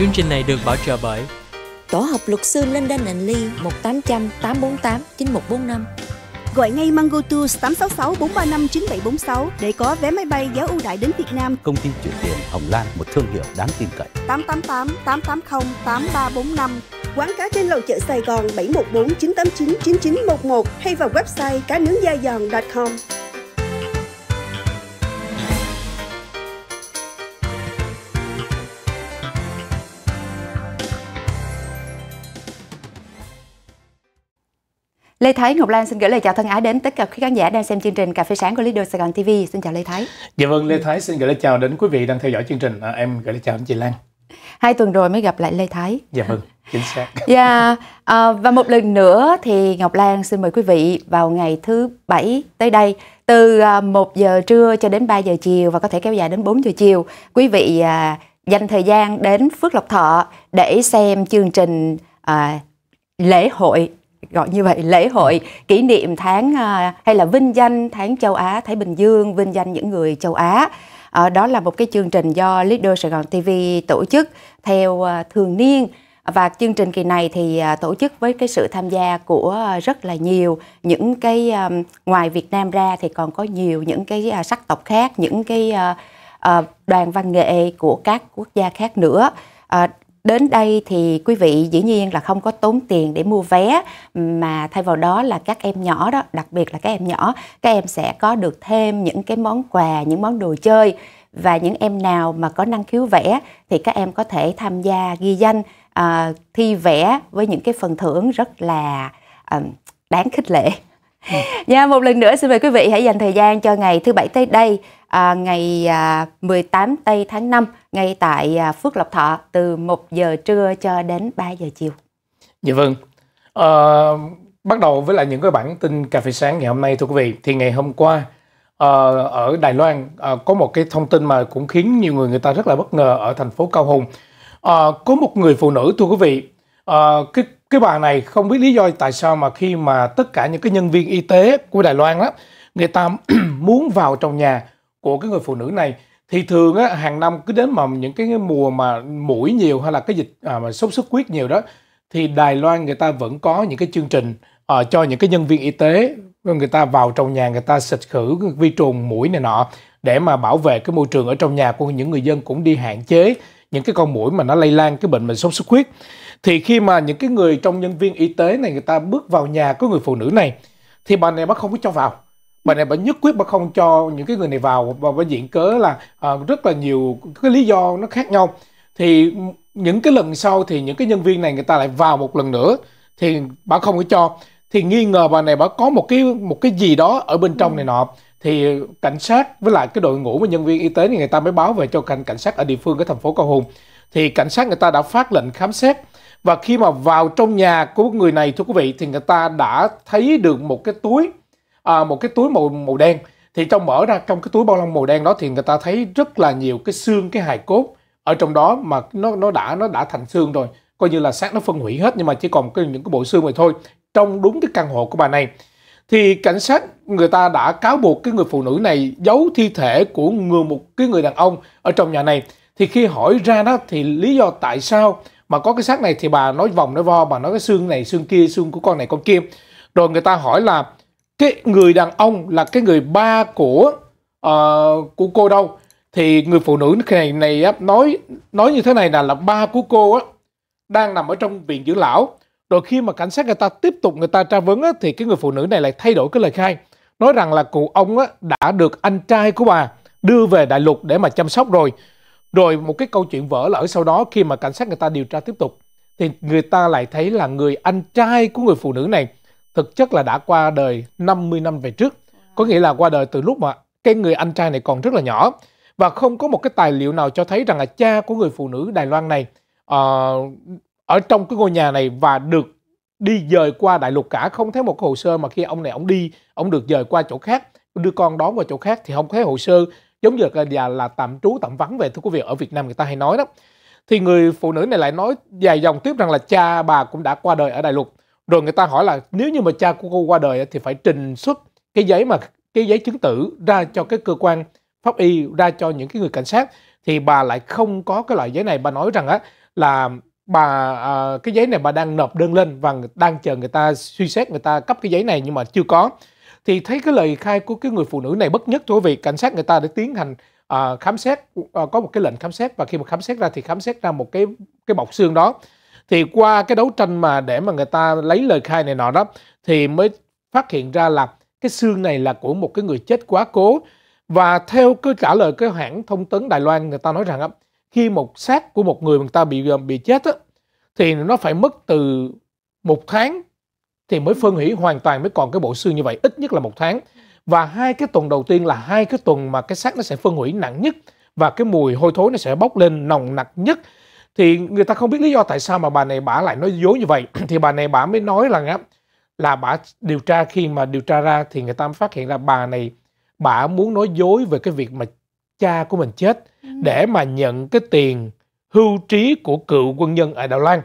Chương trình này được bảo trợ bởi Tổ hợp luật sư Linden and Lee 1800 848 9145. Gọi ngay Mango Tours 866 435 9746 để có vé máy bay giá ưu đãi đến Việt Nam. Công ty chuyển tiền Hồng Lan, một thương hiệu đáng tin cậy. 888 880 8345. Quán cá trên lầu chợ Sài Gòn 714 989 9911 hay vào website cá nướng da giòn.com. Lê Thái Ngọc Lan xin gửi lời chào thân ái đến tất cả quý khán giả đang xem chương trình Cà phê sáng của Leader Sài Gòn TV. Xin chào Lê Thái. Dạ vâng, Lê Thái xin gửi lời chào đến quý vị đang theo dõi chương trình. À, em gửi lời chào đến chị Lan. Hai tuần rồi mới gặp lại Lê Thái. Dạ vâng, chính xác. Dạ, à, và một lần nữa thì Ngọc Lan xin mời quý vị vào ngày thứ bảy tới đây từ 1 à, giờ trưa cho đến 3 giờ chiều và có thể kéo dài đến 4 giờ chiều. Quý vị à, dành thời gian đến Phước Lộc Thọ để xem chương trình à, lễ hội gọi như vậy lễ hội kỷ niệm tháng à, hay là vinh danh tháng châu Á Thái Bình Dương, vinh danh những người châu Á. Ờ, đó là một cái chương trình do Leader Sài Gòn TV tổ chức theo à, thường niên và chương trình kỳ này thì à, tổ chức với cái sự tham gia của rất là nhiều những cái ngoài Việt Nam ra thì còn có nhiều những cái sắc tộc khác, những cái đoàn văn nghệ của các quốc gia khác nữa ờ, Đến đây thì quý vị dĩ nhiên là không có tốn tiền để mua vé mà thay vào đó là các em nhỏ đó, đặc biệt là các em nhỏ, các em sẽ có được thêm những cái món quà, những món đồ chơi và những em nào mà có năng khiếu vẽ thì các em có thể tham gia ghi danh uh, thi vẽ với những cái phần thưởng rất là uh, đáng khích lệ. Dạ một lần nữa xin mời quý vị hãy dành thời gian cho ngày thứ bảy tới đây, à, ngày à, 18 tây tháng 5 ngay tại à, Phước Lộc Thọ từ 1 giờ trưa cho đến 3 giờ chiều. Dạ vâng. À, bắt đầu với lại những cái bản tin cà phê sáng ngày hôm nay thưa quý vị thì ngày hôm qua à, ở Đài Loan à, có một cái thông tin mà cũng khiến nhiều người người ta rất là bất ngờ ở thành phố Cao Hùng. À, có một người phụ nữ thưa quý vị à, cái cái bà này không biết lý do tại sao mà khi mà tất cả những cái nhân viên y tế của Đài Loan đó người ta muốn vào trong nhà của cái người phụ nữ này thì thường á, hàng năm cứ đến mà những cái mùa mà mũi nhiều hay là cái dịch à, mà sốt xuất huyết nhiều đó thì Đài Loan người ta vẫn có những cái chương trình à, cho những cái nhân viên y tế người ta vào trong nhà người ta xịt khử vi trùng mũi này nọ để mà bảo vệ cái môi trường ở trong nhà của những người dân cũng đi hạn chế những cái con mũi mà nó lây lan cái bệnh mình sốt xuất huyết thì khi mà những cái người trong nhân viên y tế này người ta bước vào nhà của người phụ nữ này thì bà này bà không có cho vào bà này bà nhất quyết bà không cho những cái người này vào và bà diễn cớ là à, rất là nhiều cái lý do nó khác nhau thì những cái lần sau thì những cái nhân viên này người ta lại vào một lần nữa thì bà không có cho thì nghi ngờ bà này bà có một cái một cái gì đó ở bên trong này nọ thì cảnh sát với lại cái đội ngũ và nhân viên y tế thì người ta mới báo về cho cảnh cảnh sát ở địa phương cái thành phố Cao Hùng thì cảnh sát người ta đã phát lệnh khám xét và khi mà vào trong nhà của người này thưa quý vị thì người ta đã thấy được một cái túi à, một cái túi màu màu đen thì trong mở ra trong cái túi bao lông màu đen đó thì người ta thấy rất là nhiều cái xương cái hài cốt ở trong đó mà nó nó đã nó đã thành xương rồi coi như là xác nó phân hủy hết nhưng mà chỉ còn cái những cái bộ xương này thôi trong đúng cái căn hộ của bà này thì cảnh sát người ta đã cáo buộc cái người phụ nữ này giấu thi thể của người một cái người đàn ông ở trong nhà này thì khi hỏi ra đó thì lý do tại sao mà có cái xác này thì bà nói vòng nói vo bà nói cái xương này xương kia xương của con này con kia rồi người ta hỏi là cái người đàn ông là cái người ba của uh, của cô đâu thì người phụ nữ này này nói nói như thế này là là ba của cô á đang nằm ở trong viện dưỡng lão rồi khi mà cảnh sát người ta tiếp tục người ta tra vấn á, thì cái người phụ nữ này lại thay đổi cái lời khai nói rằng là cụ ông á, đã được anh trai của bà đưa về đại lục để mà chăm sóc rồi rồi một cái câu chuyện vỡ lở sau đó khi mà cảnh sát người ta điều tra tiếp tục thì người ta lại thấy là người anh trai của người phụ nữ này thực chất là đã qua đời 50 năm về trước có nghĩa là qua đời từ lúc mà cái người anh trai này còn rất là nhỏ và không có một cái tài liệu nào cho thấy rằng là cha của người phụ nữ Đài Loan này uh, ở trong cái ngôi nhà này và được đi dời qua đại lục cả không thấy một hồ sơ mà khi ông này ông đi ông được dời qua chỗ khác đưa con đón vào chỗ khác thì không thấy hồ sơ giống như là, già là tạm trú tạm vắng về thưa quý vị ở Việt Nam người ta hay nói đó thì người phụ nữ này lại nói dài dòng tiếp rằng là cha bà cũng đã qua đời ở đại lục rồi người ta hỏi là nếu như mà cha của cô qua đời thì phải trình xuất cái giấy mà cái giấy chứng tử ra cho cái cơ quan pháp y ra cho những cái người cảnh sát thì bà lại không có cái loại giấy này bà nói rằng á là bà à, cái giấy này bà đang nộp đơn lên và đang chờ người ta suy xét người ta cấp cái giấy này nhưng mà chưa có thì thấy cái lời khai của cái người phụ nữ này bất nhất thú vị cảnh sát người ta đã tiến hành à, khám xét à, có một cái lệnh khám xét và khi mà khám xét ra thì khám xét ra một cái cái bọc xương đó thì qua cái đấu tranh mà để mà người ta lấy lời khai này nọ đó thì mới phát hiện ra là cái xương này là của một cái người chết quá cố và theo cái trả lời cái hãng thông tấn Đài Loan người ta nói rằng á khi một xác của một người mà người ta bị ờ, bị chết á, thì nó phải mất từ một tháng thì mới phân hủy hoàn toàn mới còn cái bộ xương như vậy ít nhất là một tháng và hai cái tuần đầu tiên là hai cái tuần mà cái xác nó sẽ phân hủy nặng nhất và cái mùi hôi thối nó sẽ bốc lên nồng nặc nhất thì người ta không biết lý do tại sao mà bà này bà lại nói dối như vậy thì bà này bà mới nói là là bà điều tra khi mà điều tra ra thì người ta phát hiện ra bà này bà muốn nói dối về cái việc mà cha của mình chết ừ. để mà nhận cái tiền hưu trí của cựu quân nhân ở Đài Loan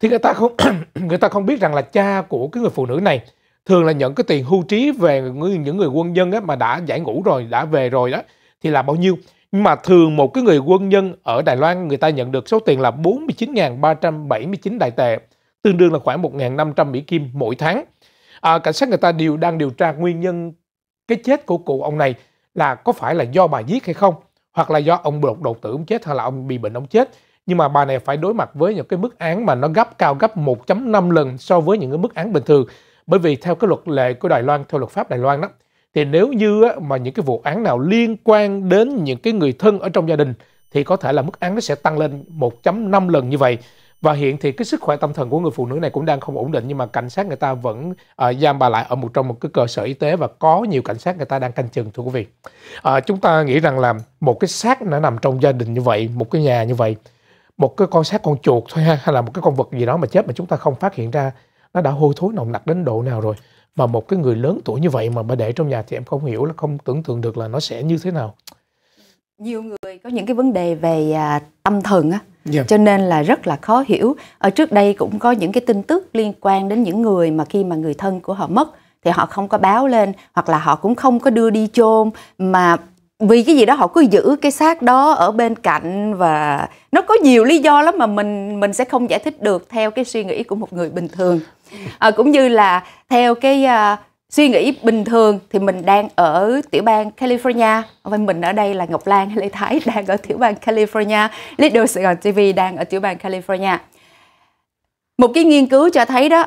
thì người ta không người ta không biết rằng là cha của cái người phụ nữ này thường là nhận cái tiền hưu trí về những người quân nhân á, mà đã giải ngũ rồi đã về rồi đó thì là bao nhiêu nhưng mà thường một cái người quân nhân ở Đài Loan người ta nhận được số tiền là 49.379 đại tệ tương đương là khoảng 1.500 Mỹ Kim mỗi tháng à, cảnh sát người ta đều đang điều tra nguyên nhân cái chết của cụ ông này là có phải là do bà giết hay không hoặc là do ông đột đột tử ông chết hay là ông bị bệnh ông chết nhưng mà bà này phải đối mặt với những cái mức án mà nó gấp cao gấp 1.5 lần so với những cái mức án bình thường bởi vì theo cái luật lệ của Đài Loan theo luật pháp Đài Loan đó thì nếu như mà những cái vụ án nào liên quan đến những cái người thân ở trong gia đình thì có thể là mức án nó sẽ tăng lên 1.5 lần như vậy và hiện thì cái sức khỏe tâm thần của người phụ nữ này cũng đang không ổn định nhưng mà cảnh sát người ta vẫn uh, giam bà lại ở một trong một cái cơ sở y tế và có nhiều cảnh sát người ta đang canh chừng thưa quý vị uh, chúng ta nghĩ rằng là một cái xác đã nằm trong gia đình như vậy một cái nhà như vậy một cái con xác con chuột thôi ha hay là một cái con vật gì đó mà chết mà chúng ta không phát hiện ra nó đã hôi thối nồng nặc đến độ nào rồi mà một cái người lớn tuổi như vậy mà bà để trong nhà thì em không hiểu là không tưởng tượng được là nó sẽ như thế nào nhiều người có những cái vấn đề về à, tâm thần á yeah. Dạ. cho nên là rất là khó hiểu ở trước đây cũng có những cái tin tức liên quan đến những người mà khi mà người thân của họ mất thì họ không có báo lên hoặc là họ cũng không có đưa đi chôn mà vì cái gì đó họ cứ giữ cái xác đó ở bên cạnh và nó có nhiều lý do lắm mà mình mình sẽ không giải thích được theo cái suy nghĩ của một người bình thường à, cũng như là theo cái uh, suy nghĩ bình thường thì mình đang ở tiểu bang California và mình ở đây là Ngọc Lan hay Lê Thái đang ở tiểu bang California Little Sài Gòn TV đang ở tiểu bang California một cái nghiên cứu cho thấy đó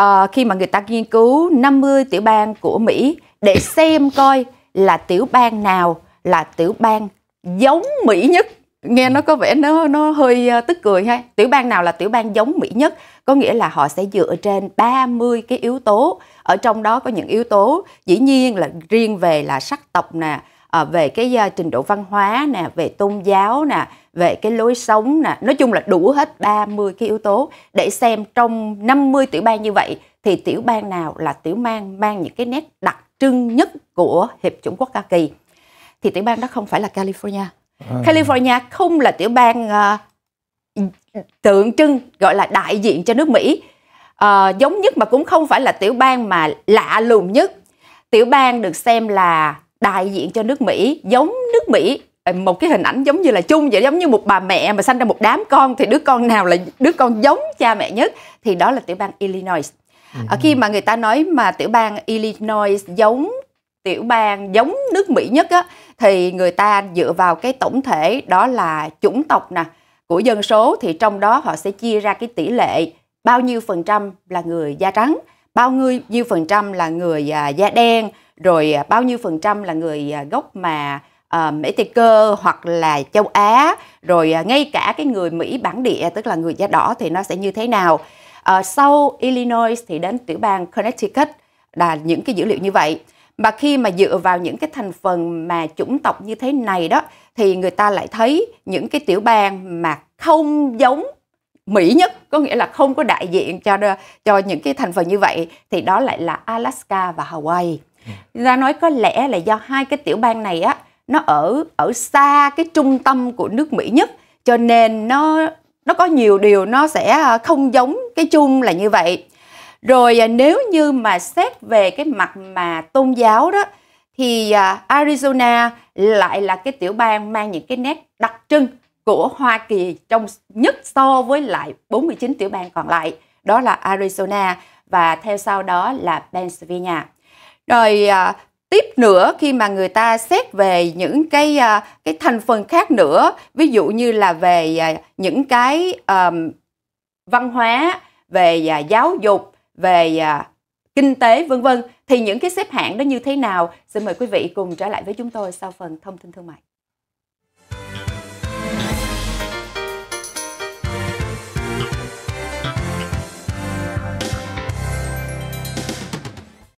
uh, khi mà người ta nghiên cứu 50 tiểu bang của Mỹ để xem coi là tiểu bang nào là tiểu bang giống Mỹ nhất nghe nó có vẻ nó nó hơi ờ, tức cười ha tiểu bang nào là tiểu bang giống Mỹ nhất có nghĩa là họ sẽ dựa trên 30 cái yếu tố ở trong đó có những yếu tố dĩ nhiên là riêng về là sắc tộc nè à, về cái uh, trình độ văn hóa nè về tôn giáo nè về cái lối sống nè nói chung là đủ hết 30 cái yếu tố để xem trong 50 tiểu bang như vậy thì tiểu bang nào là tiểu bang mang những cái nét đặc trưng nhất của hiệp chủng quốc Hoa Kỳ thì tiểu bang đó không phải là California à. California không là tiểu bang uh, tượng trưng gọi là đại diện cho nước Mỹ uh, giống nhất mà cũng không phải là tiểu bang mà lạ lùng nhất. Tiểu bang được xem là đại diện cho nước Mỹ, giống nước Mỹ ờ, một cái hình ảnh giống như là chung vậy giống như một bà mẹ mà sanh ra một đám con thì đứa con nào là đứa con giống cha mẹ nhất thì đó là tiểu bang Illinois. Ờ, ừ. khi mà người ta nói mà tiểu bang Illinois giống tiểu bang giống nước Mỹ nhất á thì người ta dựa vào cái tổng thể đó là chủng tộc nè của dân số thì trong đó họ sẽ chia ra cái tỷ lệ bao nhiêu phần trăm là người da trắng, bao nhiêu phần trăm là người à, da đen, rồi à, bao nhiêu phần trăm là người à, gốc mà à, Mỹ Tây Cơ hoặc là châu Á, rồi à, ngay cả cái người Mỹ bản địa tức là người da đỏ thì nó sẽ như thế nào. À, sau Illinois thì đến tiểu bang Connecticut là những cái dữ liệu như vậy. Mà khi mà dựa vào những cái thành phần mà chủng tộc như thế này đó thì người ta lại thấy những cái tiểu bang mà không giống Mỹ nhất có nghĩa là không có đại diện cho cho những cái thành phần như vậy thì đó lại là Alaska và Hawaii. Ra ừ. nói có lẽ là do hai cái tiểu bang này á nó ở ở xa cái trung tâm của nước Mỹ nhất cho nên nó nó có nhiều điều nó sẽ à, không giống cái chung là như vậy. Rồi à, nếu như mà xét về cái mặt mà tôn giáo đó thì à, Arizona lại là cái tiểu bang mang những cái nét đặc trưng của Hoa Kỳ trong nhất so với lại 49 tiểu bang còn lại đó là Arizona và theo sau đó là Pennsylvania. Rồi à, tiếp nữa khi mà người ta xét về những cái à, cái thành phần khác nữa, ví dụ như là về à, những cái à, văn hóa, về à, giáo dục, về à, kinh tế vân vân thì những cái xếp hạng đó như thế nào? Xin mời quý vị cùng trở lại với chúng tôi sau phần thông tin thương mại.